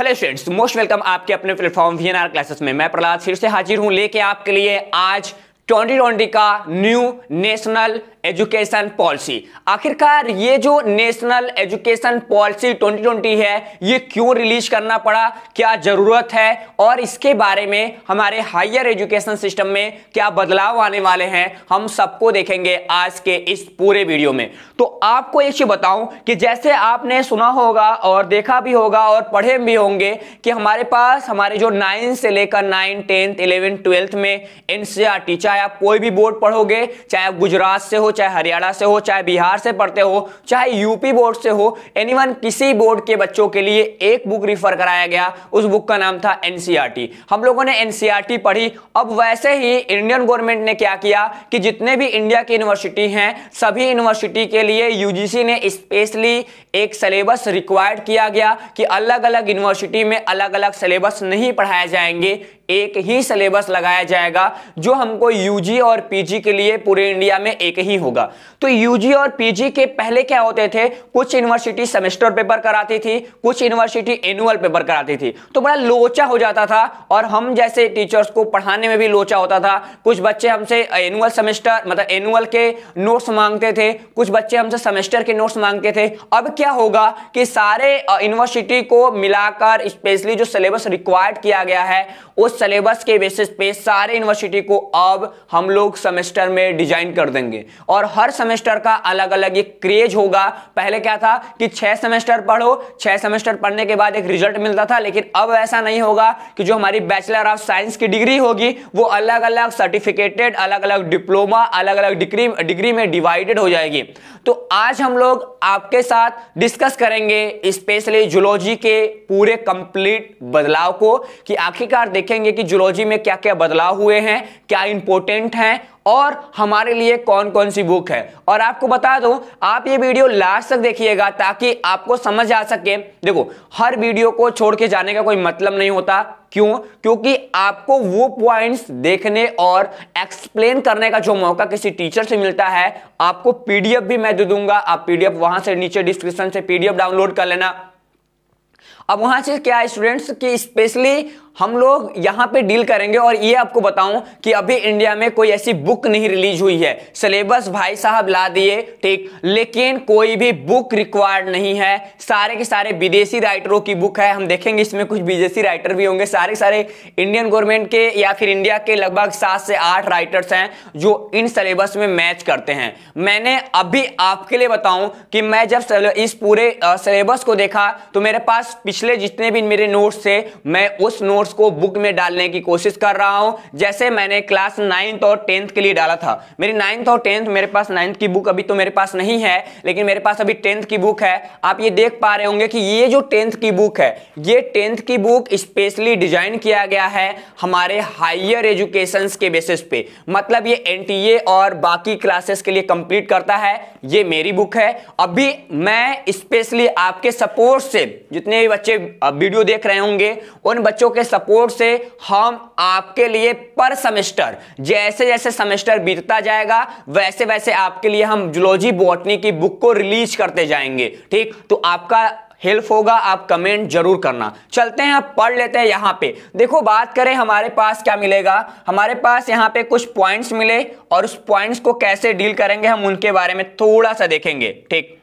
hello students most welcome आपके अपने platform VNR classes में मैं प्रहलाद फिर से हाजिर हूं लेके आपके लिए आज ट्वेंटी ट्वेंटी का न्यू नेशनल एजुकेशन पॉलिसी आखिरकार ये जो नेशनल एजुकेशन पॉलिसी 2020 है ये क्यों रिलीज करना पड़ा क्या जरूरत है और इसके बारे में हमारे हायर एजुकेशन सिस्टम में क्या बदलाव आने वाले हैं हम सबको देखेंगे आज के इस पूरे वीडियो में तो आपको एक चीज बताऊं कि जैसे आपने सुना होगा और देखा भी होगा और पढ़े भी होंगे कि हमारे पास हमारे जो नाइन्थ से लेकर नाइन्थ टेंथ इलेवेंथ ट्वेल्थ में एनसीआर टीचर चाहे आप कोई भी बोर्ड पढ़ोगे चाहे आप गुजरात से हो चाहे हरियाणा से हो चाहे बिहार से पढ़ते हो चाहे यूपी बोर्ड से हो एनी किसी बोर्ड के बच्चों के लिए एक बुक रिफर कराया गया उस बुक का नाम था एनसीईआरटी e हम लोगों ने एनसीईआरटी e पढ़ी अब वैसे ही इंडियन गवर्नमेंट ने क्या किया कि जितने भी इंडिया की यूनिवर्सिटी हैं सभी यूनिवर्सिटी के लिए यूजीसी ने स्पेशली एक सिलेबस रिक्वायर्ड किया गया कि अलग अलग यूनिवर्सिटी में अलग अलग सिलेबस नहीं पढ़ाए जाएंगे एक ही सिलेबस लगाया जाएगा जो हमको यूजी और पीजी के लिए पूरे इंडिया में एक ही होगा तो यूजी और पीजी के पहले क्या होते थे कुछ यूनिवर्सिटी सेमेस्टर पेपर कराती थी कुछ यूनिवर्सिटी एनुअल पेपर कराती थी तो बड़ा लोचा हो जाता था और हम जैसे टीचर्स को पढ़ाने में भी लोचा होता था कुछ बच्चे हमसे एनुअल सेमेस्टर मतलब एनुअल के नोट्स मांगते थे कुछ बच्चे हमसे सेमेस्टर के नोट्स मांगते थे अब क्या होगा कि सारे यूनिवर्सिटी को मिलाकर स्पेशली जो सिलेबस रिक्वायर्ड किया गया है उस सिलेबस के बेसिस पे सारे यूनिवर्सिटी को अब हम लोग सेमेस्टर में डिजाइन कर देंगे और हर सेमेस्टर का अलग अलग एक क्रेज होगा पहले क्या था कि छह सेमेस्टर पढ़ो छह सेमेस्टर पढ़ने के बाद एक रिजल्ट मिलता था लेकिन अब ऐसा नहीं होगा कि जो हमारी बैचलर ऑफ साइंस की डिग्री होगी वो अलग अलग सर्टिफिकेटेड अलग अलग डिप्लोमा अलग अलग डिग्री डिग्री में डिवाइडेड हो जाएगी तो आज हम लोग आपके साथ डिस्कस करेंगे स्पेशली जुलॉजी के पूरे कंप्लीट बदलाव को कि आखिरकार देखेंगे जानेंगे कि जुलॉजी में क्या क्या बदलाव हुए हैं क्या इंपोर्टेंट हैं और हमारे लिए कौन कौन सी बुक है और आपको बता दूं आप ये वीडियो लास्ट तक देखिएगा ताकि आपको समझ आ सके देखो हर वीडियो को छोड़ के जाने का कोई मतलब नहीं होता क्यों क्योंकि आपको वो पॉइंट्स देखने और एक्सप्लेन करने का जो मौका किसी टीचर से मिलता है आपको पीडीएफ भी मैं दे दूंगा आप पीडीएफ वहां से नीचे डिस्क्रिप्शन से पीडीएफ डाउनलोड कर लेना अब वहां से क्या स्टूडेंट्स की स्पेशली हम लोग यहाँ पे डील करेंगे और ये आपको बताऊं कि अभी इंडिया में कोई ऐसी बुक नहीं रिलीज हुई है सिलेबस भाई साहब ला दिए ठीक लेकिन कोई भी बुक रिक्वायर्ड नहीं है सारे के सारे विदेशी राइटरों की बुक है हम देखेंगे इसमें कुछ विदेशी राइटर भी होंगे सारे सारे इंडियन गवर्नमेंट के या फिर इंडिया के लगभग सात से आठ राइटर्स हैं जो इन सिलेबस में मैच करते हैं मैंने अभी आपके लिए बताऊं कि मैं जब इस पूरे सिलेबस को देखा तो मेरे पास पिछले जितने भी मेरे नोट्स थे मैं उस नोट नोट्स को बुक में डालने की कोशिश कर रहा हूं जैसे मैंने क्लास नाइन्थ और टेंथ के लिए डाला था मेरी नाइन्थ और टेंथ मेरे पास नाइन्थ की बुक अभी तो मेरे पास नहीं है लेकिन मेरे पास अभी टेंथ की बुक है आप ये देख पा रहे होंगे कि ये जो टेंथ की बुक है ये टेंथ की बुक स्पेशली डिजाइन किया गया है हमारे हायर एजुकेशन के बेसिस पे मतलब ये एन और बाकी क्लासेस के लिए कंप्लीट करता है ये मेरी बुक है अभी मैं स्पेशली आपके सपोर्ट से जितने भी बच्चे वीडियो देख रहे होंगे उन बच्चों के सपोर्ट सपोर्ट से हम आपके लिए पर सेमेस्टर जैसे जैसे सेमेस्टर बीतता जाएगा वैसे वैसे आपके लिए हम जुलॉजी बॉटनी की बुक को रिलीज करते जाएंगे ठीक तो आपका हेल्प होगा आप कमेंट जरूर करना चलते हैं आप पढ़ लेते हैं यहाँ पे देखो बात करें हमारे पास क्या मिलेगा हमारे पास यहाँ पे कुछ पॉइंट्स मिले और उस पॉइंट्स को कैसे डील करेंगे हम उनके बारे में थोड़ा सा देखेंगे ठीक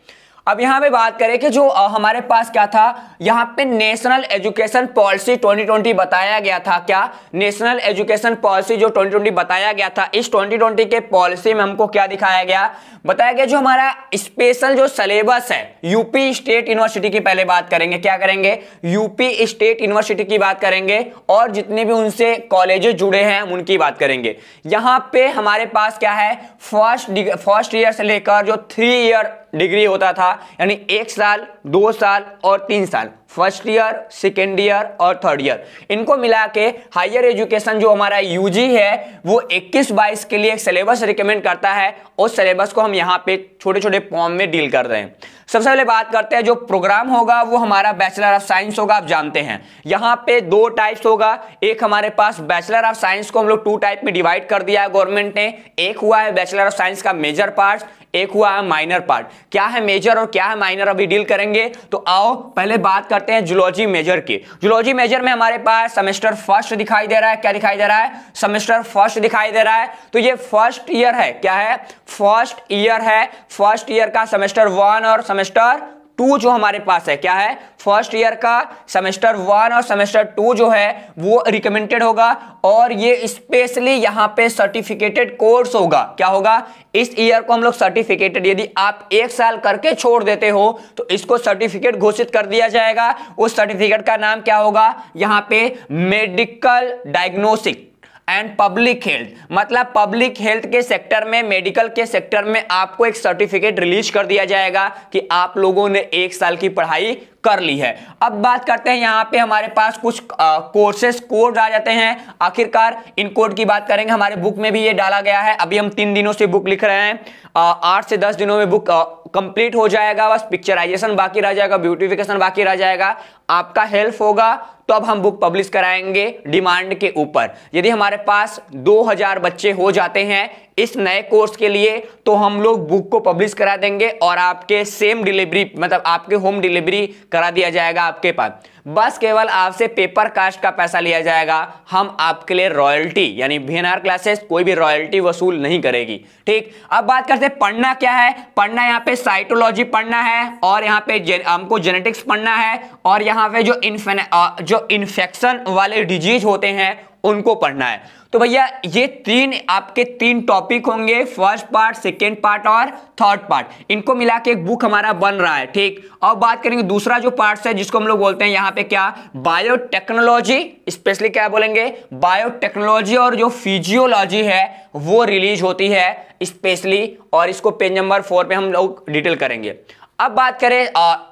अब यहां पे बात करें कि जो हमारे पास क्या था यहाँ पे नेशनल एजुकेशन पॉलिसी 2020 बताया गया था क्या नेशनल एजुकेशन पॉलिसी जो 2020 बताया गया था इस 2020 के पॉलिसी में हमको क्या दिखाया गया बताया गया जो हमारा स्पेशल जो सिलेबस है यूपी स्टेट यूनिवर्सिटी की पहले बात करेंगे क्या करेंगे यूपी स्टेट यूनिवर्सिटी की बात करेंगे और जितने भी उनसे कॉलेज जुड़े हैं उनकी बात करेंगे यहाँ पे हमारे पास क्या है फर्स्ट फर्स्ट ईयर से लेकर जो थ्री ईयर डिग्री होता था यानी एक साल दो साल और तीन साल फर्स्ट ईयर सेकेंड ईयर और थर्ड ईयर इनको मिला के हायर एजुकेशन जो हमारा यूजी है वो 21 बाईस के लिए एक सिलेबस रिकमेंड करता है उस सिलेबस को हम यहाँ पे छोटे छोटे फॉर्म में डील कर रहे हैं सबसे पहले बात करते हैं जो प्रोग्राम होगा वो हमारा बैचलर ऑफ साइंस होगा आप जानते हैं यहाँ पे दो टाइप्स होगा एक हमारे पास बैचलर ऑफ साइंस को हम लोग टू टाइप में डिवाइड कर दिया है गवर्नमेंट ने एक हुआ है बैचलर ऑफ साइंस का मेजर पार्ट एक हुआ है माइनर पार्ट क्या है मेजर और क्या है माइनर अभी डील करेंगे तो आओ पहले बात करते करते हैं जुलॉजी मेजर की जुलॉजी मेजर में हमारे पास सेमेस्टर फर्स्ट दिखाई दे रहा है क्या दिखाई दे रहा है सेमेस्टर फर्स्ट दिखाई दे रहा है तो ये फर्स्ट ईयर है क्या है फर्स्ट ईयर है फर्स्ट ईयर का सेमेस्टर वन और सेमेस्टर टू जो हमारे पास है क्या है फर्स्ट ईयर का सेमेस्टर वन और सेमेस्टर टू जो है वो रिकमेंडेड होगा और ये स्पेशली यहाँ पे सर्टिफिकेटेड कोर्स होगा क्या होगा इस ईयर को हम लोग सर्टिफिकेटेड यदि आप एक साल करके छोड़ देते हो तो इसको सर्टिफिकेट घोषित कर दिया जाएगा उस सर्टिफिकेट का नाम क्या होगा यहाँ पे medical diagnostic and public health मतलब पब्लिक हेल्थ के सेक्टर में मेडिकल के सेक्टर में आपको एक सर्टिफिकेट रिलीज कर दिया जाएगा कि आप लोगों ने एक साल की पढ़ाई कर ली है अब बात करते हैं यहाँ पे हमारे पास कुछ कोर्सेस कोड आ जाते हैं आखिरकार इन कोड की बात करेंगे हमारे बुक में भी ये डाला गया है अभी हम तीन दिनों से बुक लिख रहे हैं आठ से दस दिनों में बुक कंप्लीट हो जाएगा बस पिक्चराइजेशन बाकी रह जाएगा ब्यूटिफिकेशन बाकी रह जाएगा आपका हेल्प होगा तो अब हम बुक पब्लिश कराएंगे डिमांड के ऊपर यदि हमारे पास 2000 बच्चे हो जाते हैं इस नए कोर्स के लिए तो हम लोग बुक को पब्लिश करा देंगे और आपके सेम डिलीवरी मतलब आपके होम डिलीवरी करा दिया जाएगा आपके पास बस केवल आपसे पेपर कास्ट का पैसा लिया जाएगा हम आपके लिए रॉयल्टी यानी वी क्लासेस कोई भी रॉयल्टी वसूल नहीं करेगी ठीक अब बात करते हैं पढ़ना क्या है पढ़ना यहाँ पे साइटोलॉजी पढ़ना है और यहाँ पे हमको जेनेटिक्स पढ़ना है और यहाँ यहाँ पे जो इन्फेन जो इन्फेक्शन वाले डिजीज होते हैं उनको पढ़ना है तो भैया ये तीन आपके तीन टॉपिक होंगे फर्स्ट पार्ट सेकेंड पार्ट और थर्ड पार्ट इनको मिला के एक बुक हमारा बन रहा है ठीक अब बात करेंगे दूसरा जो पार्ट है जिसको हम लोग बोलते हैं यहाँ पे क्या बायोटेक्नोलॉजी स्पेशली क्या बोलेंगे बायोटेक्नोलॉजी और जो फिजियोलॉजी है वो रिलीज होती है स्पेशली और इसको पेज नंबर फोर पे हम लोग डिटेल करेंगे अब बात करें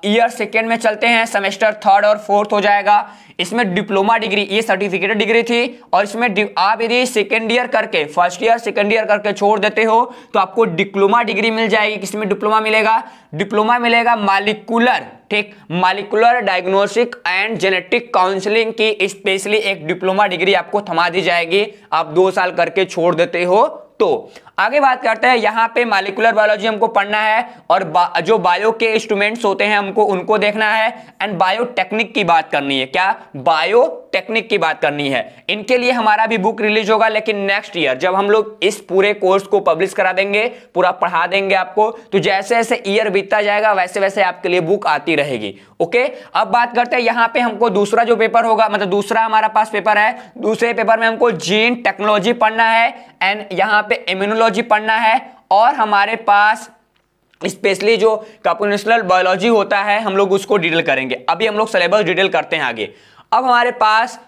ईयर सेकेंड में चलते हैं सेमेस्टर थर्ड और फोर्थ हो जाएगा इसमें डिप्लोमा डिग्री ये सर्टिफिकेट डिग्री थी और इसमें आप यदि सेकेंड ईयर करके फर्स्ट ईयर सेकेंड ईयर करके छोड़ देते हो तो आपको डिप्लोमा डिग्री मिल जाएगी किसमें डिप्लोमा मिलेगा डिप्लोमा मिलेगा मालिकुलर ठीक molecular diagnostic and genetic counselling की स्पेशली एक डिप्लोमा डिग्री आपको थमा दी जाएगी आप दो साल करके छोड़ देते हो तो आगे बात करते हैं यहाँ पे मालिकुलर बायोलॉजी हमको पढ़ना है और बा, जो बायो के इंस्ट्रूमेंट्स होते हैं हमको उनको देखना है एंड बायोटेक्निक की बात करनी है क्या बायो टेक्निक की बात करनी है इनके लिए हमारा भी बुक रिलीज होगा लेकिन नेक्स्ट ईयर जब हम लोग इस पूरे कोर्स को पब्लिश करा देंगे पूरा पढ़ा देंगे आपको तो जैसे जैसे ईयर बीतता जाएगा वैसे वैसे आपके लिए बुक आती रहेगी ओके अब बात करते हैं यहाँ पे हमको दूसरा जो पेपर होगा मतलब दूसरा हमारा पास पेपर है दूसरे पेपर में हमको जीन टेक्नोलॉजी पढ़ना है एंड यहाँ पे इम्यूनोलॉजी बायोलॉजी पढ़ना है और हमारे पास स्पेशली जो कॉपोनेशनल बायोलॉजी होता है हम लोग उसको डिटेल करेंगे अभी हम लोग सिलेबस डिटेल करते हैं आगे अब हमारे पास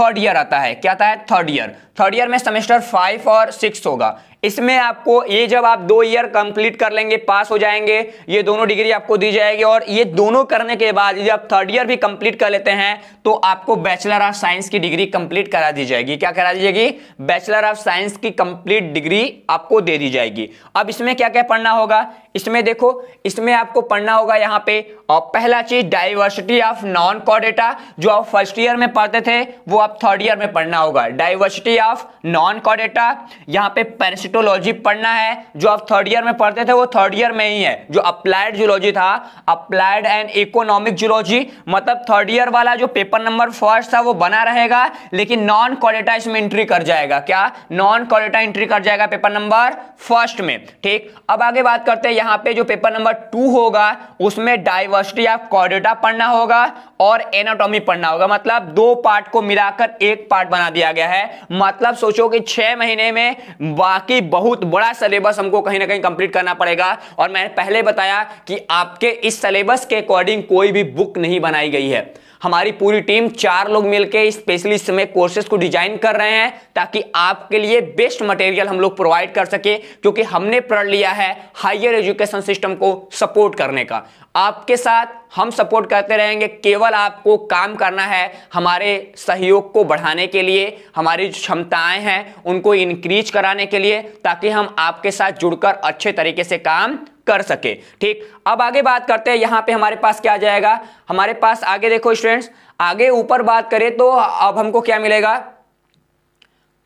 थर्ड ईयर आता है क्या आता है थर्ड ईयर थर्ड ईयर में सेमेस्टर फाइव और सिक्स होगा इसमें आपको ये जब आप दो ईयर कंप्लीट कर लेंगे पास हो जाएंगे ये दोनों डिग्री आपको दी जाएगी और ये दोनों करने के बाद यदि आप थर्ड ईयर भी कंप्लीट कर लेते हैं तो आपको बैचलर ऑफ साइंस की डिग्री कंप्लीट करा दी जाएगी क्या करा दी जाएगी बैचलर ऑफ साइंस की कंप्लीट डिग्री आपको दे दी जाएगी अब इसमें क्या क्या पढ़ना होगा इसमें देखो इसमें आपको पढ़ना होगा यहाँ पे और पहला चीज डाइवर्सिटी ऑफ नॉन कॉडेटा जो आप फर्स्ट ईयर में पढ़ते थे वो आप थर्ड ईयर में पढ़ना होगा डाइवर्सिटी ऑफ नॉन कॉडेटा यहाँ पे पेरिस्टोलॉजी पढ़ना है जो आप थर्ड ईयर में पढ़ते थे वो थर्ड ईयर में ही है जो अप्लाइड जूलॉजी था अप्लाइड एंड इकोनॉमिक जूलॉजी मतलब थर्ड ईयर वाला जो पेपर नंबर फर्स्ट था वो बना रहेगा लेकिन नॉन कॉडेटा इसमें एंट्री कर जाएगा क्या नॉन कॉडेटा एंट्री कर जाएगा पेपर नंबर फर्स्ट में ठीक अब आगे बात करते हैं यहाँ पे जो पेपर नंबर टू होगा उसमें डाइवर्सिटी ऑफ कॉडेटा पढ़ना होगा और एनाटोमी पढ़ना होगा मतलब दो पार्ट को मिलाकर एक पार्ट बना दिया गया है मतलब मतलब सोचो कि छह महीने में बाकी बहुत बड़ा सिलेबस हमको कहीं ना कहीं कंप्लीट करना पड़ेगा और मैंने पहले बताया कि आपके इस सिलेबस के अकॉर्डिंग कोई भी बुक नहीं बनाई गई है हमारी पूरी टीम चार लोग मिलकर स्पेशली इस समय कोर्सेज को डिजाइन कर रहे हैं ताकि आपके लिए बेस्ट मटेरियल हम लोग प्रोवाइड कर सके क्योंकि हमने पढ़ लिया है हायर एजुकेशन सिस्टम को सपोर्ट करने का आपके साथ हम सपोर्ट करते रहेंगे केवल आपको काम करना है हमारे सहयोग को बढ़ाने के लिए हमारी क्षमताएं हैं उनको इंक्रीज कराने के लिए ताकि हम आपके साथ जुड़कर अच्छे तरीके से काम कर सके ठीक अब आगे बात करते हैं यहाँ पे हमारे पास क्या आ जाएगा हमारे पास आगे देखो स्टूडेंट्स आगे ऊपर बात करें तो अब हमको क्या मिलेगा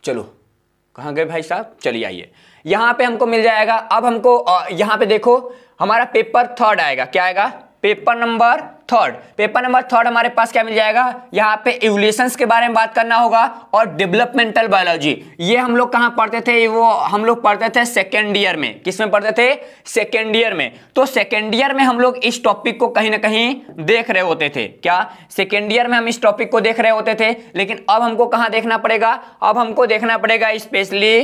चलो कहाँ गए भाई साहब चलिए आइए यहाँ पे हमको मिल जाएगा अब हमको यहाँ पे देखो हमारा पेपर थर्ड आएगा क्या आएगा paper number third paper number third हमारे पास क्या मिल जाएगा यहाँ पे एवोल्यूशंस के बारे में बात करना होगा और डेवलपमेंटल बायोलॉजी ये हम लोग कहाँ पढ़ते थे वो हम लोग पढ़ते थे सेकेंड ईयर में किस में पढ़ते थे सेकेंड ईयर में तो सेकेंड ईयर में हम लोग इस टॉपिक को कहीं ना कहीं देख रहे होते थे क्या सेकेंड ईयर में हम इस टॉपिक को देख रहे होते थे लेकिन अब हमको कहाँ देखना पड़ेगा अब हमको देखना पड़ेगा स्पेशली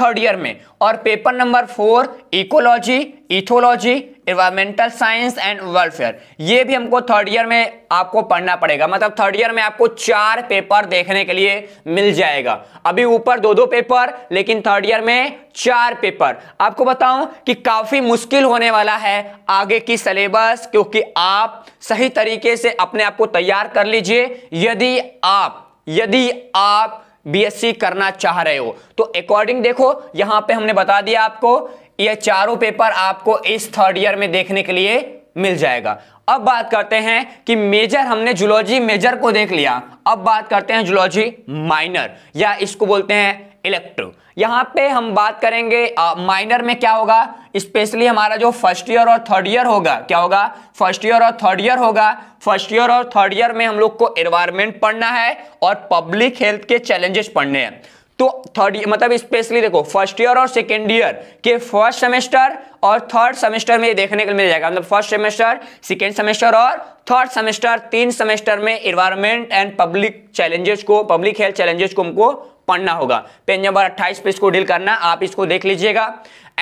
थर्ड ईयर में और paper number four ecology ethology environmental science and welfare ये भी हमको थर्ड ईयर में आपको पढ़ना पड़ेगा मतलब थर्ड ईयर में आपको चार पेपर देखने के लिए मिल जाएगा अभी ऊपर दो दो पेपर लेकिन थर्ड ईयर में चार पेपर आपको बताऊं कि काफी मुश्किल होने वाला है आगे की सिलेबस क्योंकि आप सही तरीके से अपने आप को तैयार कर लीजिए यदि आप यदि आप बीएससी करना चाह रहे हो तो अकॉर्डिंग देखो यहां पे हमने बता दिया आपको ये चारों पेपर आपको इस थर्ड ईयर में देखने के लिए मिल जाएगा अब बात करते हैं कि मेजर हमने जुलॉजी मेजर को देख लिया अब बात करते हैं जुलॉजी माइनर या इसको बोलते हैं इलेक्ट्रो यहाँ पे हम बात करेंगे माइनर में क्या होगा स्पेशली हमारा जो फर्स्ट ईयर और थर्ड ईयर होगा क्या होगा फर्स्ट ईयर और थर्ड ईयर होगा फर्स्ट ईयर और थर्ड ईयर में हम लोग को एनवायरमेंट पढ़ना है और पब्लिक हेल्थ के चैलेंजेस पढ़ने हैं तो थर्ड मतलब स्पेशली देखो फर्स्ट ईयर और सेकेंड ईयर के फर्स्ट सेमेस्टर और थर्ड सेमेस्टर में देखने को मिल जाएगा मतलब फर्स्ट सेमेस्टर सेकेंड सेमेस्टर और थर्ड सेमेस्टर तीन सेमेस्टर में इन्वायरमेंट एंड पब्लिक चैलेंजेस को पब्लिक हेल्थ चैलेंजेस को हमको पढ़ना होगा पेज नंबर अट्ठाइस पे इसको डील करना आप इसको देख लीजिएगा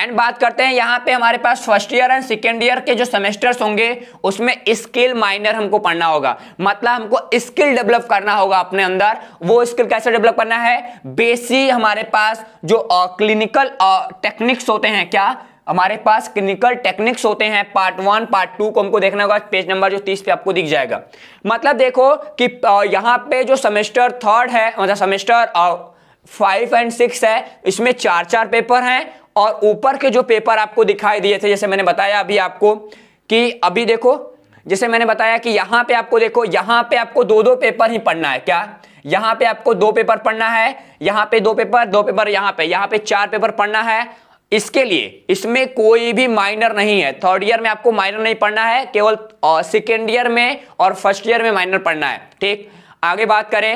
एंड बात करते हैं यहाँ पे हमारे पास first year and second year के जो सेमेस्टर्स होंगे उसमें स्किल माइनर हमको पढ़ना होगा मतलब हमको स्किल डेवलप करना होगा अपने अंदर वो स्किल कैसे डेवलप करना है बेसी हमारे पास जो क्लिनिकल टेक्निक्स होते हैं क्या हमारे पास क्लिनिकल टेक्निक्स होते हैं पार्ट वन पार्ट टू को हमको देखना होगा पेज नंबर जो तीस पे आपको दिख जाएगा मतलब देखो कि यहाँ पे जो सेमेस्टर थर्ड है मतलब सेमेस्टर फाइव एंड सिक्स है इसमें चार चार पेपर हैं और ऊपर के जो पेपर आपको दिखाई दिए थे जैसे मैंने बताया अभी आपको कि अभी देखो जैसे मैंने बताया कि यहां पे आपको देखो यहां पे आपको दो दो पेपर ही पढ़ना है क्या यहां पे आपको दो पेपर पढ़ना है यहां पे दो पेपर दो पेपर यहां पे यहां पे चार पेपर पढ़ना है इसके लिए इसमें कोई भी माइनर नहीं है थर्ड ईयर में आपको माइनर नहीं पढ़ना है केवल सेकेंड ईयर में और फर्स्ट ईयर में माइनर पढ़ना है ठीक आगे बात करें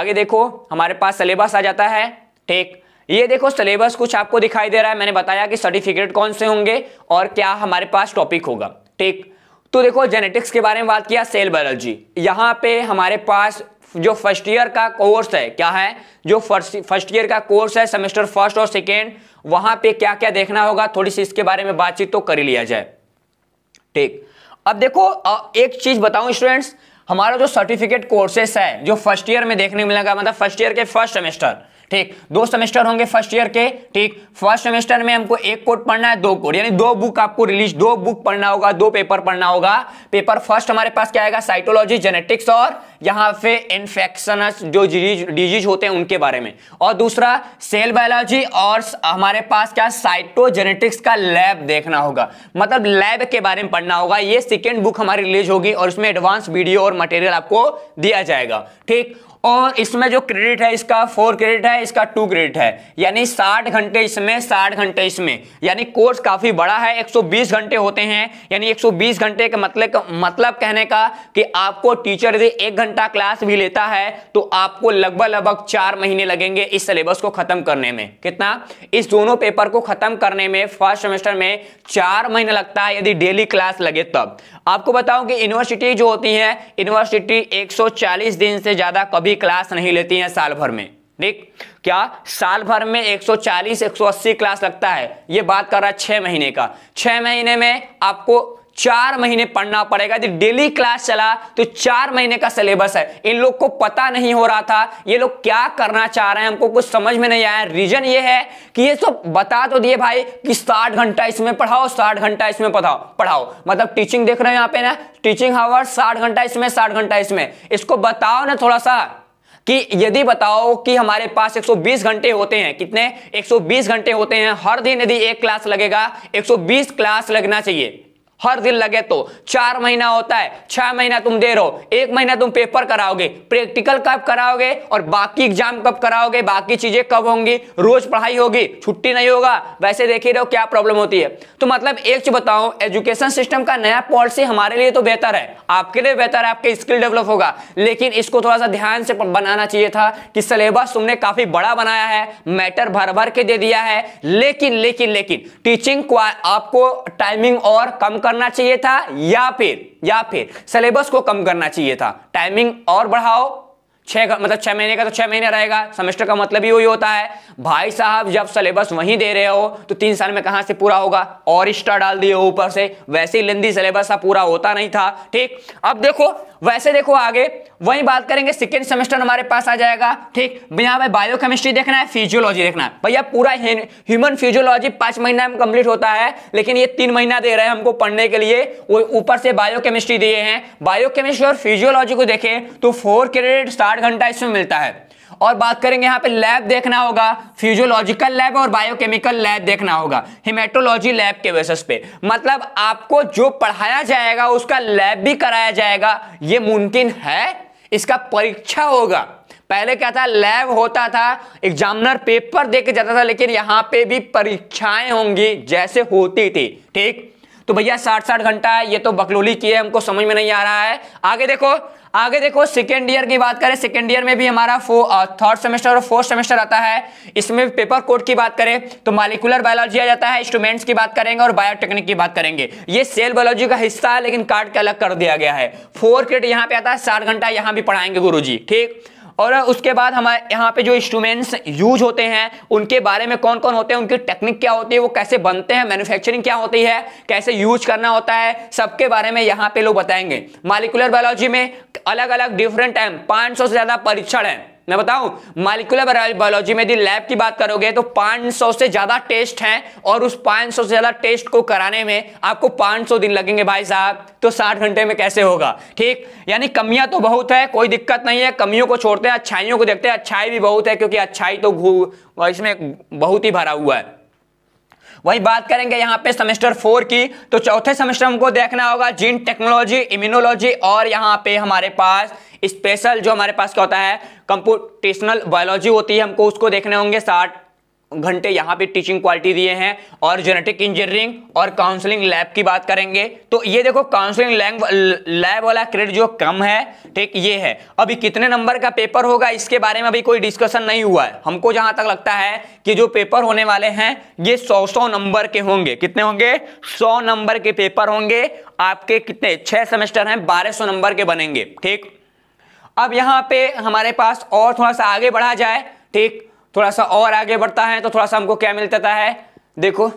आगे देखो हमारे पास सिलेबस आ जाता है ठीक ये देखो सिलेबस कुछ आपको दिखाई दे रहा है मैंने बताया कि सर्टिफिकेट कौन से होंगे और क्या हमारे पास टॉपिक होगा ठीक तो देखो जेनेटिक्स के बारे में बात किया सेल बायोलॉजी यहाँ पे हमारे पास जो फर्स्ट ईयर का कोर्स है क्या है जो फर्स्ट ईयर का कोर्स है सेमेस्टर फर्स्ट और सेकेंड वहां पे क्या क्या देखना होगा थोड़ी सी इसके बारे में बातचीत तो कर लिया जाए ठीक अब देखो एक चीज बताऊं स्टूडेंट्स हमारा जो सर्टिफिकेट कोर्सेस है जो फर्स्ट ईयर में देखने मिलेगा मतलब फर्स्ट ईयर के फर्स्ट सेमेस्टर ठीक दो सेमेस्टर होंगे फर्स्ट ईयर के ठीक फर्स्ट सेमेस्टर में हमको एक कोट पढ़ना है दो कोड यानी दो बुक आपको रिलीज दो बुक पढ़ना होगा दो पेपर पढ़ना होगा पेपर फर्स्ट हमारे पास क्या आएगा साइटोलॉजी जेनेटिक्स और यहाँ पे इन्फेक्शनस जो डिजीज होते हैं उनके बारे में और दूसरा सेल बायोलॉजी और हमारे पास क्या साइटोजेनेटिक्स का लैब देखना होगा मतलब लैब के बारे में पढ़ना होगा ये सेकेंड बुक हमारी रिलीज होगी और उसमें एडवांस वीडियो और मटेरियल आपको दिया जाएगा ठीक और इसमें जो क्रेडिट है इसका फोर क्रेडिट है इसका टू क्रेडिट है यानी साठ घंटे इसमें साठ घंटे इसमें यानी कोर्स काफ़ी बड़ा है 120 घंटे होते हैं यानी 120 घंटे का मतलब मतलब कहने का कि आपको टीचर यदि एक घंटा क्लास भी लेता है तो आपको लगभग लगभग चार महीने लगेंगे इस सिलेबस को ख़त्म करने में कितना इस दोनों पेपर को ख़त्म करने में फर्स्ट सेमेस्टर में चार महीने लगता है यदि डेली क्लास लगे तब आपको बताऊं कि यूनिवर्सिटी जो होती है यूनिवर्सिटी 140 दिन से ज़्यादा कभी भी क्लास नहीं लेती हैं साल भर में ठीक क्या साल भर में 140 180 क्लास लगता है ये बात कर रहा है छः महीने का छः महीने में आपको चार महीने पढ़ना पड़ेगा यदि डेली क्लास चला तो चार महीने का सिलेबस है इन लोग को पता नहीं हो रहा था ये लोग क्या करना चाह रहे हैं हमको कुछ समझ में नहीं आया रीजन ये है कि ये सब बता तो दिए भाई कि साठ घंटा इसमें पढ़ाओ साठ घंटा इसमें पढ़ाओ पढ़ाओ मतलब टीचिंग देख रहे हैं यहाँ पे ना टीचिंग हावर साठ घंटा इसमें साठ घंटा इसमें इसको बताओ ना थोड़ा सा कि यदि बताओ कि हमारे पास 120 घंटे होते हैं कितने 120 घंटे होते हैं हर दिन यदि एक क्लास लगेगा 120 क्लास लगना चाहिए हर दिन लगे तो चार महीना होता है छह महीना तुम दे रहो एक महीना तुम पेपर कराओगे प्रैक्टिकल कब कराओगे और बाकी एग्जाम कब कराओगे बाकी चीजें कब होंगी रोज पढ़ाई होगी छुट्टी नहीं होगा वैसे देख ही क्या प्रॉब्लम होती है तो मतलब एक चीज बताओ एजुकेशन सिस्टम का नया पॉलिसी हमारे लिए तो बेहतर है आपके लिए बेहतर है आपके स्किल डेवलप होगा लेकिन इसको थोड़ा सा ध्यान से बनाना चाहिए था कि सिलेबस तुमने काफी बड़ा बनाया है मैटर भर भर के दे दिया है लेकिन लेकिन लेकिन टीचिंग आपको टाइमिंग और कम करना चाहिए था या फिर या फिर सिलेबस को कम करना चाहिए था टाइमिंग और बढ़ाओ छः मतलब छः महीने का तो छः महीने रहेगा सेमेस्टर का मतलब ही वही होता है भाई साहब जब सिलेबस वहीं दे रहे हो तो तीन साल में कहाँ से पूरा होगा और एक्स्ट्रा डाल दिए ऊपर से वैसे ही लेंदी सिलेबस का पूरा होता नहीं था ठीक अब देखो वैसे देखो आगे वही बात करेंगे सेकेंड सेमेस्टर हमारे पास आ जाएगा ठीक यहाँ पे बायोकेमिस्ट्री देखना है फिजियोलॉजी देखना है भैया पूरा ह्यूमन फिजियोलॉजी पाँच महीना में कंप्लीट होता है लेकिन ये तीन महीना दे रहे हैं हमको पढ़ने के लिए वो ऊपर से बायोकेमिस्ट्री दिए हैं बायोकेमिस्ट्री और फिजियोलॉजी को देखें तो फोर क्रेडिट स्टार्ट चार घंटा इसमें मिलता है और बात करेंगे यहाँ पे लैब देखना होगा फिजियोलॉजिकल लैब और बायोकेमिकल लैब देखना होगा हिमेटोलॉजी लैब के बेसिस पे मतलब आपको जो पढ़ाया जाएगा उसका लैब भी कराया जाएगा ये मुमकिन है इसका परीक्षा होगा पहले क्या था लैब होता था एग्जामिनर पेपर देके जाता था लेकिन यहाँ पे भी परीक्षाएं होंगी जैसे होती थी ठीक तो भैया साठ साठ घंटा है ये तो बकलोली की है हमको समझ में नहीं आ रहा है आगे देखो आगे देखो सेकेंड ईयर की बात करें सेकेंड ईयर में भी हमारा थर्ड सेमेस्टर uh, और फोर्थ सेमेस्टर आता है इसमें पेपर कोड की बात करें तो मालिकुलर बायोलॉजी आ जाता है इंस्ट्रूमेंट्स की बात करेंगे और बायोटेक्निक की बात करेंगे ये सेल बायोलॉजी का हिस्सा है लेकिन कार्ड का अलग कर दिया गया है फोर क्रेड यहाँ पे आता है चार घंटा यहाँ भी पढ़ाएंगे गुरु ठीक और उसके बाद हमारे यहाँ पे जो इंस्ट्रूमेंट्स यूज होते हैं उनके बारे में कौन कौन होते हैं उनकी टेक्निक क्या होती है वो कैसे बनते हैं मैन्युफैक्चरिंग क्या होती है कैसे यूज करना होता है सबके बारे में यहाँ पे लोग बताएंगे मालिकुलर बायोलॉजी में अलग अलग डिफरेंट टाइम पाँच से ज़्यादा परीक्षण है मैं बताऊं मालिकुलर बायोलॉजी में यदि लैब की बात करोगे तो 500 से ज्यादा टेस्ट हैं और उस 500 से ज्यादा टेस्ट को कराने में आपको 500 दिन लगेंगे भाई साहब तो 60 घंटे में कैसे होगा ठीक यानी कमियां तो बहुत है कोई दिक्कत नहीं है कमियों को छोड़ते हैं अच्छाइयों को देखते हैं अच्छाई भी बहुत है क्योंकि अच्छाई तो इसमें बहुत ही भरा हुआ है वहीं बात करेंगे यहाँ पे सेमेस्टर फोर की तो चौथे सेमेस्टर हमको देखना होगा जीन टेक्नोलॉजी इम्यूनोलॉजी और यहाँ पे हमारे पास स्पेशल जो हमारे पास क्या होता है कंप्यूटेशनल बायोलॉजी होती है हमको उसको देखने होंगे साठ घंटे यहाँ पे टीचिंग क्वालिटी दिए हैं और जेनेटिक इंजीनियरिंग और काउंसलिंग लैब की बात करेंगे तो ये देखो काउंसलिंग लैब वाला क्रेडिट जो कम है ठीक ये है अभी कितने नंबर का पेपर होगा इसके बारे में अभी कोई डिस्कशन नहीं हुआ है हमको जहां तक लगता है कि जो पेपर होने वाले हैं ये सौ सौ नंबर के होंगे कितने होंगे सौ नंबर के पेपर होंगे आपके कितने छह सेमेस्टर हैं बारह सौ नंबर के बनेंगे ठीक अब यहाँ पर हमारे पास और थोड़ा सा आगे बढ़ा जाए ठीक थोड़ा सा और आगे बढ़ता है तो थोड़ा सा हमको क्या मिलता है देखो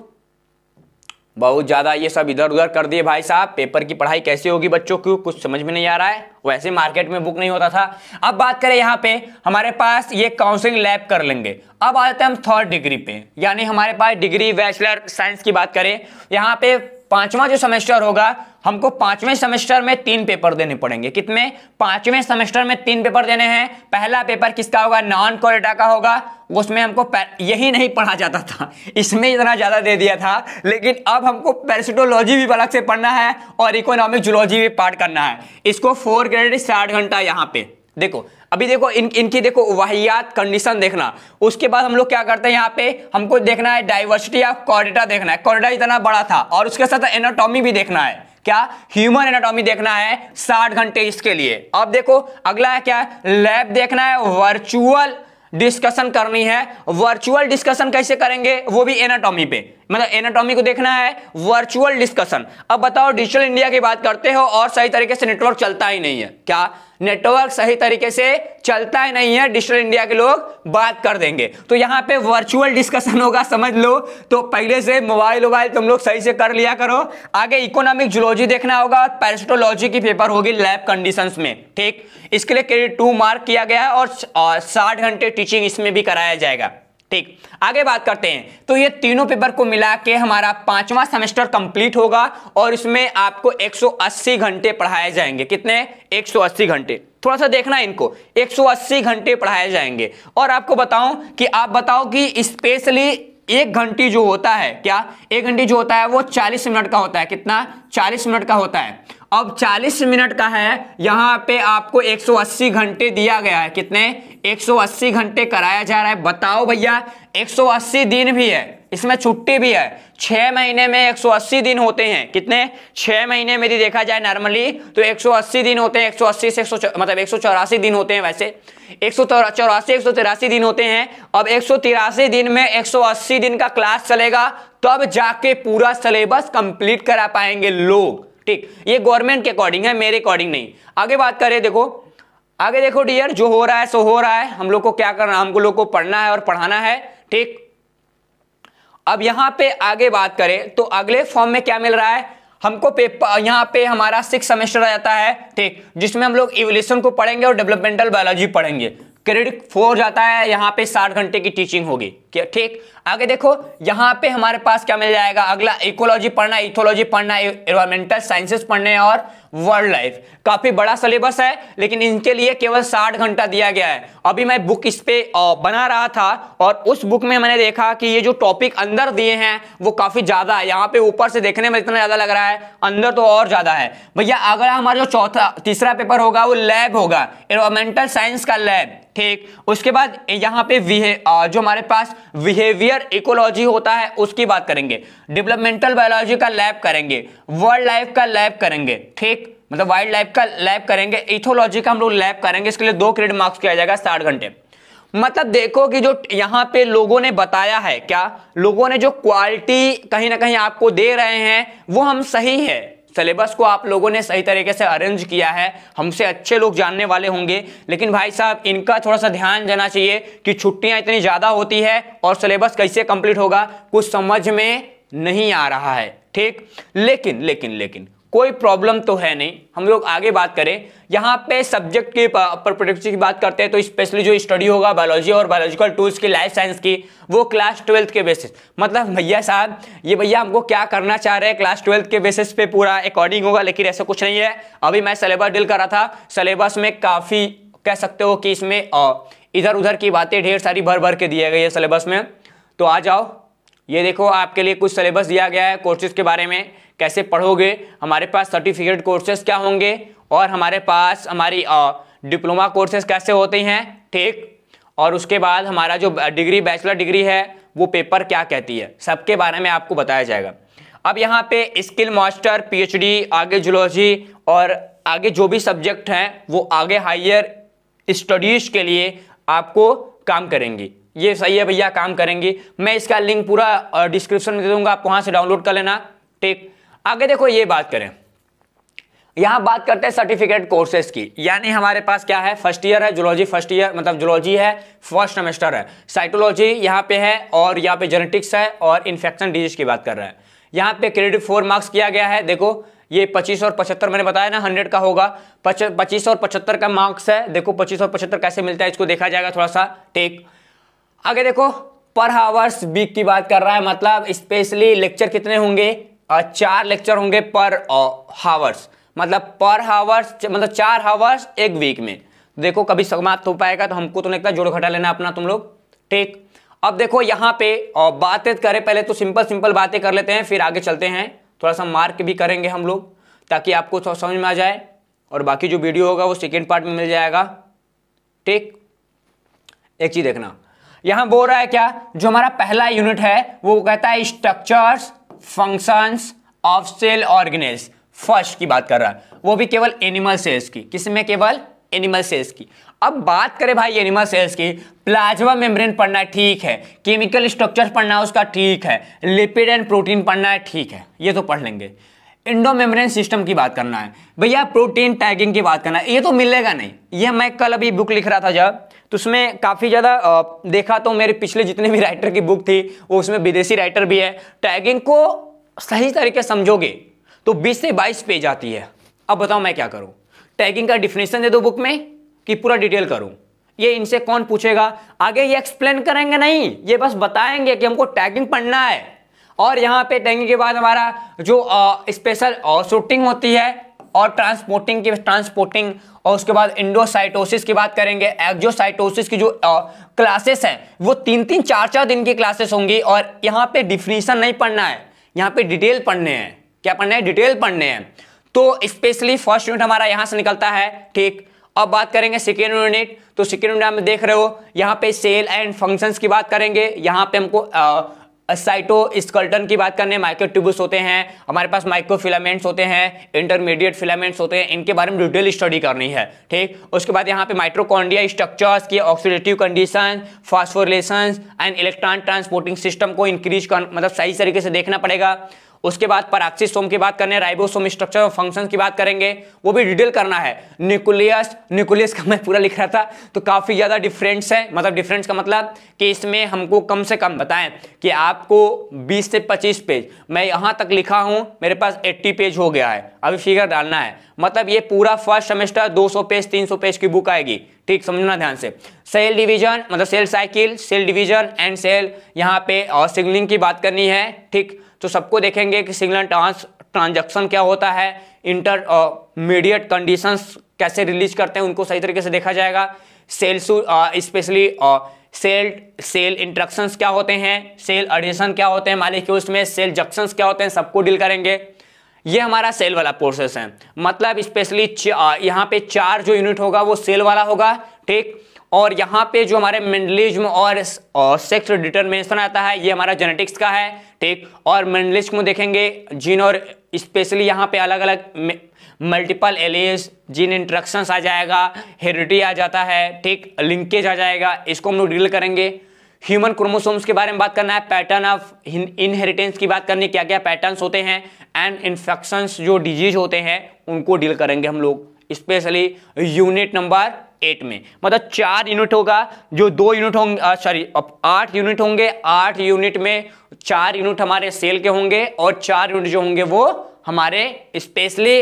बहुत ज़्यादा ये सब इधर उधर कर दिए भाई साहब पेपर की पढ़ाई कैसे होगी बच्चों को कुछ समझ में नहीं आ रहा है वैसे मार्केट में बुक नहीं होता था अब बात करें यहाँ पे हमारे पास ये काउंसलिंग लैब कर लेंगे अब आ जाते हैं हम थर्ड डिग्री पे यानी हमारे पास डिग्री बैचलर साइंस की बात करें यहाँ पे पांचवा जो सेमेस्टर होगा हमको पांचवें सेमेस्टर में तीन पेपर देने पड़ेंगे कितने पांचवें सेमेस्टर में तीन पेपर देने हैं पहला पेपर किसका होगा नॉन कोरेटा का होगा उसमें हमको यही नहीं पढ़ा जाता था इसमें इतना ज़्यादा दे दिया था लेकिन अब हमको पैरासिटोलॉजी भी अलग से पढ़ना है और इकोनॉमिक जुलॉजी भी पार्ट करना है इसको फोर ग्रेड साठ घंटा यहाँ पे देखो अभी देखो इन इनकी देखो वाहियात कंडीशन देखना उसके बाद हम लोग क्या करते हैं यहाँ पे हमको देखना है डाइवर्सिटी ऑफ कॉर्डेटा देखना है कॉर्डेटा इतना बड़ा था और उसके साथ एनाटॉमी भी देखना है क्या ह्यूमन एनाटॉमी देखना है साठ घंटे इसके लिए अब देखो अगला है क्या लैब देखना है वर्चुअल डिस्कशन करनी है वर्चुअल डिस्कशन कैसे करेंगे वो भी एनाटॉमी पे मतलब एनाटॉमी को देखना है वर्चुअल डिस्कशन अब बताओ डिजिटल इंडिया की बात करते हो और सही तरीके से नेटवर्क चलता ही नहीं है क्या नेटवर्क सही तरीके से चलता ही नहीं है डिजिटल इंडिया के लोग बात कर देंगे तो यहाँ पे वर्चुअल डिस्कशन होगा समझ लो तो पहले से मोबाइल वोबाइल तुम लोग सही से कर लिया करो आगे इकोनॉमिक जुलॉजी देखना होगा पैरिस्टोलॉजी की पेपर होगी लैब कंडीशंस में ठीक इसके लिए क्रेडिट टू मार्क किया गया है और साठ घंटे टीचिंग इसमें भी कराया जाएगा ठीक आगे बात करते हैं तो ये तीनों पेपर को मिला के हमारा पांचवा सेमेस्टर कंप्लीट होगा और इसमें आपको 180 घंटे पढ़ाए जाएंगे कितने 180 घंटे थोड़ा सा देखना इनको 180 घंटे पढ़ाए जाएंगे और आपको बताऊं कि आप बताओ कि स्पेशली एक घंटी जो होता है क्या एक घंटी जो होता है वो 40 मिनट का होता है कितना 40 मिनट का होता है अब 40 मिनट का है यहाँ पे आपको 180 घंटे दिया गया है कितने 180 घंटे कराया जा रहा है बताओ भैया 180 दिन भी है इसमें छुट्टी भी है छः महीने में 180 दिन होते हैं कितने छः महीने में यदि देखा जाए नॉर्मली तो 180 दिन होते हैं 180 से 100 मतलब एक दिन होते हैं वैसे एक सौ चौरासी एक सौ तिरासी दिन होते हैं अब एक सौ तिरासी दिन में एक सौ अस्सी दिन का क्लास चलेगा तब जाके पूरा सिलेबस कंप्लीट करा पाएंगे लोग ठीक ये गवर्नमेंट के अकॉर्डिंग है मेरे अकॉर्डिंग नहीं आगे बात करें देखो आगे देखो डियर जो हो रहा है सो हो रहा है हम लोग को क्या करना है हम लोग को पढ़ना है और पढ़ाना है ठीक अब यहां पे आगे बात करें तो अगले फॉर्म में क्या मिल रहा है हमको पेपर यहाँ पे हमारा सिक्स सेमेस्टर आ जाता है ठीक जिसमें हम लोग इवोल्यूशन को पढ़ेंगे और डेवलपमेंटल बायोलॉजी पढ़ेंगे क्रेडिट फोर जाता है यहाँ पे साठ घंटे की टीचिंग होगी ठीक आगे देखो यहाँ पे हमारे पास क्या मिल जाएगा अगला इकोलॉजी पढ़ना इथोलॉजी पढ़ना एनवायरमेंटल साइंसेस पढ़ने और वर्ल्ड लाइफ काफी बड़ा सिलेबस है लेकिन इनके लिए केवल साठ घंटा दिया गया है अभी मैं बुक इस पे बना रहा था और उस बुक में मैंने देखा कि ये जो टॉपिक अंदर दिए हैं वो काफी ज्यादा है यहाँ पे ऊपर से देखने में इतना ज्यादा लग रहा है अंदर तो और ज्यादा है भैया अगला हमारा जो चौथा तीसरा पेपर होगा वो लैब होगा एनवायरमेंटल साइंस का लैब ठीक उसके बाद यहाँ पे जो हमारे पास बिहेवियर एग्रीकल्चर इकोलॉजी होता है उसकी बात करेंगे डेवलपमेंटल बायोलॉजी का लैब करेंगे वर्ल्ड लाइफ का लैब करेंगे ठीक मतलब वाइल्ड लाइफ का लैब करेंगे इथोलॉजी का हम लोग लैब करेंगे इसके लिए दो क्रेडिट मार्क्स किया जाएगा साठ घंटे मतलब देखो कि जो यहाँ पे लोगों ने बताया है क्या लोगों ने जो क्वालिटी कहीं ना कहीं आपको दे रहे हैं वो हम सही है सिलेबस को आप लोगों ने सही तरीके से अरेंज किया है हमसे अच्छे लोग जानने वाले होंगे लेकिन भाई साहब इनका थोड़ा सा ध्यान देना चाहिए कि छुट्टियां इतनी ज़्यादा होती है और सिलेबस कैसे कंप्लीट होगा कुछ समझ में नहीं आ रहा है ठीक लेकिन लेकिन लेकिन कोई प्रॉब्लम तो है नहीं हम लोग आगे बात करें यहाँ पे सब्जेक्ट के प्रोडक्टिव की बात करते हैं तो स्पेशली जो स्टडी होगा बायोलॉजी और बायोलॉजिकल टूल्स की लाइफ साइंस की वो क्लास ट्वेल्थ के बेसिस मतलब भैया साहब ये भैया हमको क्या करना चाह रहे हैं क्लास ट्वेल्थ के बेसिस पे पूरा अकॉर्डिंग होगा लेकिन ऐसा कुछ नहीं है अभी मैं सिलेबस डील कर रहा था सिलेबस में काफ़ी कह सकते हो कि इसमें इधर उधर की बातें ढेर सारी भर भर के दिए गई है सिलेबस में तो आ जाओ ये देखो आपके लिए कुछ सिलेबस दिया गया है कोर्सेज के बारे में कैसे पढ़ोगे हमारे पास सर्टिफिकेट कोर्सेज क्या होंगे और हमारे पास हमारी डिप्लोमा कोर्सेज कैसे होते हैं ठीक और उसके बाद हमारा जो डिग्री बैचलर डिग्री है वो पेपर क्या कहती है सबके बारे में आपको बताया जाएगा अब यहाँ पे स्किल मास्टर पीएचडी आगे जुलॉजी और आगे जो भी सब्जेक्ट हैं वो आगे हायर स्टडीज़ के लिए आपको काम करेंगी ये सही है भैया काम करेंगी मैं इसका लिंक पूरा डिस्क्रिप्शन में दे दूंगा आप वहां से डाउनलोड कर लेना ठीक आगे देखो ये बात करें यहां बात करते हैं सर्टिफिकेट कोर्सेज की यानी हमारे पास क्या है फर्स्ट ईयर है जुलॉजी फर्स्ट ईयर मतलब जुलॉजी है फर्स्ट सेमेस्टर है साइटोलॉजी यहाँ पे है और यहाँ पे जेनेटिक्स है और इन्फेक्शन डिजीज की बात कर रहे हैं यहाँ पे क्रेडिट फोर मार्क्स किया गया है देखो ये पच्चीस और पचहत्तर मैंने बताया ना हंड्रेड का होगा पच्चीस और पचहत्तर का मार्क्स है देखो पच्चीस और पचहत्तर कैसे मिलता है इसको देखा जाएगा थोड़ा सा टेक आगे देखो पर हावर्स वीक की बात कर रहा है मतलब स्पेशली लेक्चर कितने होंगे चार लेक्चर होंगे पर हावर्स मतलब पर हावर्स मतलब चार हावर्स एक वीक में देखो कभी समाप्त हो पाएगा तो हमको तो लगता जोड़ घटा लेना अपना तुम लोग ठीक अब देखो यहाँ पे बातें करें पहले तो सिंपल सिंपल बातें कर लेते हैं फिर आगे चलते हैं थोड़ा सा मार्क भी करेंगे हम लोग ताकि आपको थोड़ा समझ में आ जाए और बाकी जो वीडियो होगा वो सेकेंड पार्ट में मिल जाएगा ठीक एक चीज़ देखना यहां बोल रहा है क्या जो हमारा पहला यूनिट है वो कहता है structures functions of cell organelles first की बात कर रहा है वो भी केवल एनिमल सेल्स की किसमें केवल एनिमल सेल्स की अब बात करें भाई एनिमल सेल्स की प्लाज्मा मेम्ब्रेन पढ़ना ठीक है केमिकल स्ट्रक्चर पढ़ना उसका ठीक है लिपिड एंड प्रोटीन पढ़ना है ठीक है ये तो पढ़ लेंगे इंडो मेम्ब्रेन सिस्टम की बात करना है भैया प्रोटीन टैगिंग की बात करना है ये तो मिलेगा नहीं ये मैं कल अभी बुक लिख रहा था जब तो उसमें काफ़ी ज़्यादा देखा तो मेरे पिछले जितने भी राइटर की बुक थी वो उसमें विदेशी राइटर भी है टैगिंग को सही तरीके समझोगे तो 20 से 22 पेज आती है अब बताओ मैं क्या करूँ टैगिंग का डिफिनेशन दे दो बुक में कि पूरा डिटेल करूँ ये इनसे कौन पूछेगा आगे ये एक्सप्लेन करेंगे नहीं ये बस बताएंगे कि हमको टैगिंग पढ़ना है और यहाँ पे टैगिंग के बाद हमारा जो स्पेशल शूटिंग होती है और ट्रांसपोर्टिंग की ट्रांसपोर्टिंग और उसके बाद इंडोसाइटोसिस की बात करेंगे एक्जोसाइटोसिस की जो क्लासेस हैं वो तीन तीन चार चार दिन की क्लासेस होंगी और यहाँ पे डिफिनीशन नहीं पढ़ना है यहाँ पे डिटेल पढ़ने हैं क्या पढ़ने हैं डिटेल पढ़ने हैं तो स्पेशली फर्स्ट यूनिट हमारा यहाँ से निकलता है ठीक अब बात करेंगे सेकेंड यूनिट तो सेकेंड यूनिट हम देख रहे हो यहाँ पे सेल एंड फंक्शंस की बात करेंगे यहाँ पे हमको साइटोस्कल्टन की बात करने माइक्रोट्यूब्स होते हैं हमारे पास माइक्रोफिलामेंट्स होते हैं इंटरमीडिएट फिलामेंट्स होते हैं इनके बारे में डिटेल स्टडी करनी है ठीक उसके बाद यहाँ पे माइक्रोकॉन्डिया स्ट्रक्चर्स की oxidative condition phosphorylation and electron transporting system को इंक्रीज कर मतलब सही तरीके से देखना पड़ेगा उसके बाद पराक्सीसोम की बात करने राइबोसोम स्ट्रक्चर और फंक्शन की बात करेंगे वो भी डिटेल करना है न्यूक्लियस न्यूक्लियस का मैं पूरा लिख रहा था तो काफ़ी ज़्यादा डिफरेंस है मतलब डिफरेंस का मतलब कि इसमें हमको कम से कम बताएं कि आपको बीस से पच्चीस पेज मैं यहाँ तक लिखा हूँ मेरे पास एट्टी पेज हो गया है अभी फिगर डालना है मतलब ये पूरा फर्स्ट सेमेस्टर दो सौ पेज तीन सौ पेज की बुक आएगी ठीक समझना ध्यान से सेल डिवीजन मतलब cell cycle cell division and cell यहाँ पे और सिग्निंग की बात करनी है ठीक तो सबको देखेंगे कि सिग्नल ट्रांस ट्रांजेक्शन क्या होता है इंटर मीडिएट कंडीशंस कैसे रिलीज करते हैं उनको सही तरीके से देखा जाएगा cells specially cell cell interactions क्या होते हैं सेल एडिशन क्या होते हैं मालिक उसमें सेल जक्शंस क्या होते हैं सबको डील करेंगे ये हमारा सेल वाला प्रोसेस है मतलब स्पेशली यहाँ पे चार जो यूनिट होगा वो सेल वाला होगा ठीक और यहाँ पे जो हमारे मेंडलिज्म और, सेक्स डिटर्मिनेशन आता है ये हमारा जेनेटिक्स का है ठीक और मेंडलिज्म में देखेंगे जीन और स्पेशली यहाँ पे अलग अलग मल्टीपल एलियस जीन इंट्रक्शंस आ जाएगा हेरिडिटी आ जाता है ठीक लिंकेज आ जाएगा इसको हम लोग डील करेंगे ह्यूमन क्रोमोसोम्स के बारे में बात करना है पैटर्न ऑफ इनहेरिटेंस की बात करनी क्या क्या पैटर्न्स होते हैं एंड इन्फेक्शंस जो डिजीज होते हैं उनको डील करेंगे हम लोग स्पेशली यूनिट नंबर एट में मतलब चार यूनिट होगा जो दो यूनिट होंगे सॉरी आठ यूनिट होंगे आठ यूनिट में चार यूनिट हमारे सेल के होंगे और चार यूनिट जो होंगे वो हमारे स्पेशली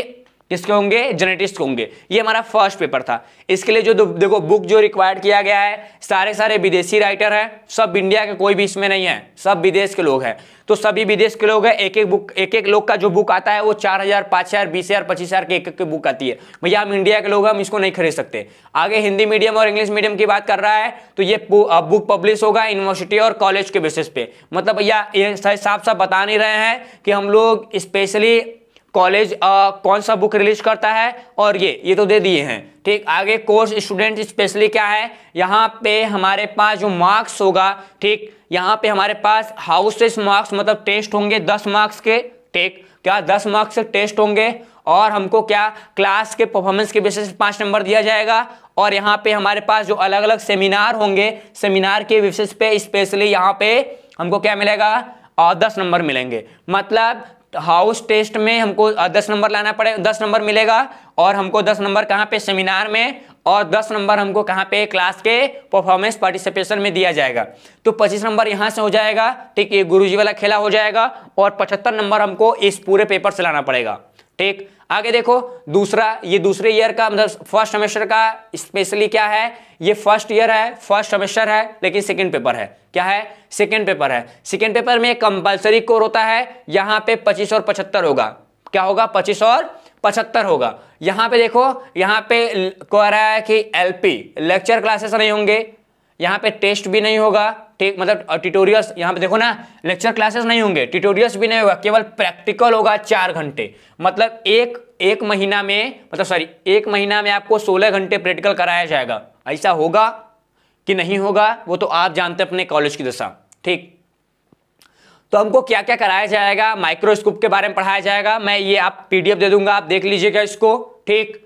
किसके होंगे जेनेटिस्ट होंगे ये हमारा फर्स्ट पेपर था इसके लिए जो देखो बुक जो रिक्वायर्ड किया गया है सारे सारे विदेशी राइटर हैं सब इंडिया के कोई भी इसमें नहीं है सब विदेश के लोग हैं तो सभी विदेश के लोग हैं एक एक बुक एक एक लोग का जो बुक आता है वो चार हजार पाँच हजार बीस हजार पच्चीस हजार के एक एक बुक आती है भैया हम इंडिया के लोग हम इसको नहीं खरीद सकते आगे हिंदी मीडियम और इंग्लिश मीडियम की बात कर रहा है तो ये बुक पब्लिश होगा यूनिवर्सिटी और कॉलेज के बेसिस पे मतलब भैया ये साफ साफ बता नहीं रहे हैं कि हम लोग स्पेशली कॉलेज कौन सा बुक रिलीज करता है और ये ये तो दे दिए हैं ठीक आगे कोर्स स्टूडेंट स्पेशली क्या है यहाँ पे हमारे पास जो मार्क्स होगा ठीक यहाँ पे हमारे पास हाउसेस मार्क्स मतलब टेस्ट होंगे दस मार्क्स के ठीक क्या दस मार्क्स के टेस्ट होंगे और हमको क्या क्लास के परफॉर्मेंस के बेसिस पाँच नंबर दिया जाएगा और यहाँ पे हमारे पास जो अलग अलग सेमिनार होंगे सेमिनार के बेसिस पे स्पेशली यहाँ पे हमको क्या मिलेगा और दस नंबर मिलेंगे मतलब हाउस टेस्ट में हमको दस नंबर लाना पड़ेगा दस नंबर मिलेगा और हमको दस नंबर कहाँ पे सेमिनार में और दस नंबर हमको कहाँ पे क्लास के परफॉर्मेंस पार्टिसिपेशन में दिया जाएगा तो पच्चीस नंबर यहाँ से हो जाएगा ठीक है गुरुजी वाला खेला हो जाएगा और पचहत्तर नंबर हमको इस पूरे पेपर से लाना पड़ेगा ठीक आगे देखो दूसरा ये दूसरे ईयर का मतलब फर्स्ट सेमेस्टर का स्पेशली क्या है ये फर्स्ट ईयर है फर्स्ट सेमेस्टर है लेकिन सेकंड पेपर है क्या है सेकंड पेपर है सेकंड पेपर में कंपलसरी कोर होता है यहां पे पच्चीस और पचहत्तर होगा क्या होगा पच्चीस और पचहत्तर होगा यहां पे देखो यहाँ पे कह रहा है कि एलपी लेक्चर क्लासेस नहीं होंगे यहाँ पे टेस्ट भी नहीं होगा ठीक मतलब ट्यूटोरियल्स यहाँ पे देखो ना लेक्चर क्लासेस नहीं होंगे ट्यूटोरियल्स भी नहीं होगा केवल प्रैक्टिकल होगा चार घंटे मतलब एक एक महीना में मतलब सॉरी एक महीना में आपको सोलह घंटे प्रैक्टिकल कराया जाएगा ऐसा होगा कि नहीं होगा वो तो आप जानते अपने कॉलेज की दशा ठीक तो हमको क्या क्या कराया जाएगा माइक्रोस्कोप के बारे में पढ़ाया जाएगा मैं ये आप पीडीएफ दे दूंगा आप देख लीजिएगा इसको ठीक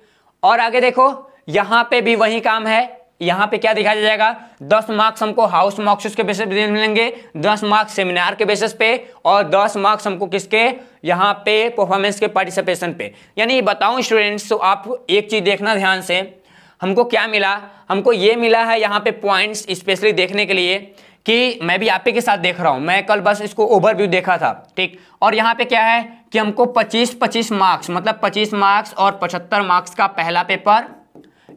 और आगे देखो यहाँ पे भी वही काम है यहाँ पे क्या दिखाया जाएगा दस मार्क्स हमको हाउस मार्क्स के बेसिस पे मिलेंगे दस मार्क्स सेमिनार के बेसिस पे और दस मार्क्स हमको किसके यहाँ पे परफॉर्मेंस के पार्टिसिपेशन पे यानी बताऊँ स्टूडेंट्स तो आप एक चीज़ देखना ध्यान से हमको क्या मिला हमको ये मिला है यहाँ पे पॉइंट्स स्पेशली देखने के लिए कि मैं भी आप ही के साथ देख रहा हूँ मैं कल बस इसको ओवरव्यू देखा था ठीक और यहाँ पे क्या है कि हमको 25 25 मार्क्स मतलब 25 मार्क्स और 75 मार्क्स का पहला पेपर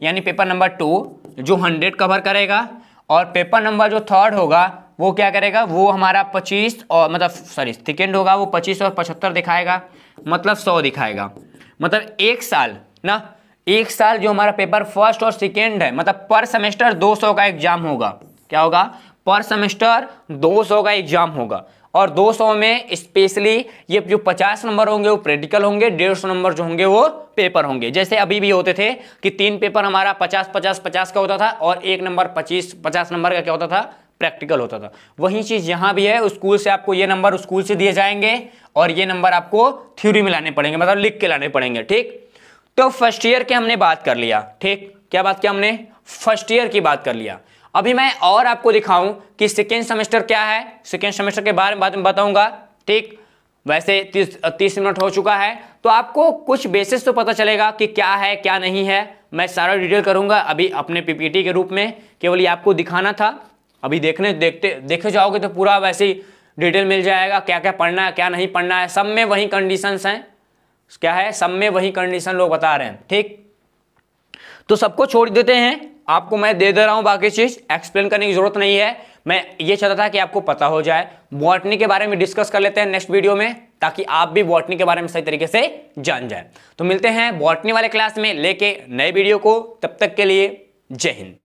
यानी पेपर नंबर टू जो हंड्रेड कवर करेगा और पेपर नंबर जो थर्ड होगा वो क्या करेगा वो हमारा पच्चीस और मतलब सॉरी सेकेंड होगा वो पच्चीस और पचहत्तर दिखाएगा मतलब सौ दिखाएगा मतलब एक साल ना एक साल जो हमारा पेपर फर्स्ट और सेकेंड है मतलब पर सेमेस्टर 200 का एग्जाम होगा क्या होगा पर सेमेस्टर 200 का एग्जाम होगा और 200 में स्पेशली ये जो 50 नंबर होंगे वो प्रैक्टिकल होंगे 150 नंबर जो होंगे वो पेपर होंगे जैसे अभी भी होते थे कि तीन पेपर हमारा 50 50 50 का होता था और एक नंबर 25 50 नंबर का क्या होता था प्रैक्टिकल होता था वही चीज़ यहाँ भी है स्कूल से आपको ये नंबर स्कूल से दिए जाएंगे और ये नंबर आपको थ्यूरी में लाने पड़ेंगे मतलब लिख के लाने पड़ेंगे ठीक तो फर्स्ट ईयर के हमने बात कर लिया ठीक क्या बात किया हमने फर्स्ट ईयर की बात कर लिया अभी मैं और आपको दिखाऊं कि सेकेंड सेमेस्टर क्या है सेकेंड सेमेस्टर के बारे में में बताऊंगा ठीक वैसे तीस तीस मिनट हो चुका है तो आपको कुछ बेसिस तो पता चलेगा कि क्या है क्या नहीं है मैं सारा डिटेल करूंगा अभी अपने पीपीटी के रूप में केवल ये आपको दिखाना था अभी देखने देखते देखे जाओगे तो पूरा वैसे ही डिटेल मिल जाएगा क्या क्या पढ़ना है क्या नहीं पढ़ना है सब में वही कंडीशन हैं क्या है सब में वही कंडीशन लोग बता रहे हैं ठीक तो सबको छोड़ देते हैं आपको मैं दे दे रहा हूँ बाकी चीज़ एक्सप्लेन करने की जरूरत नहीं है मैं ये चाहता था कि आपको पता हो जाए बॉटनी के बारे में डिस्कस कर लेते हैं नेक्स्ट वीडियो में ताकि आप भी बॉटनी के बारे में सही तरीके से जान जाए तो मिलते हैं बॉटनी वाले क्लास में लेके नए वीडियो को तब तक के लिए जय हिंद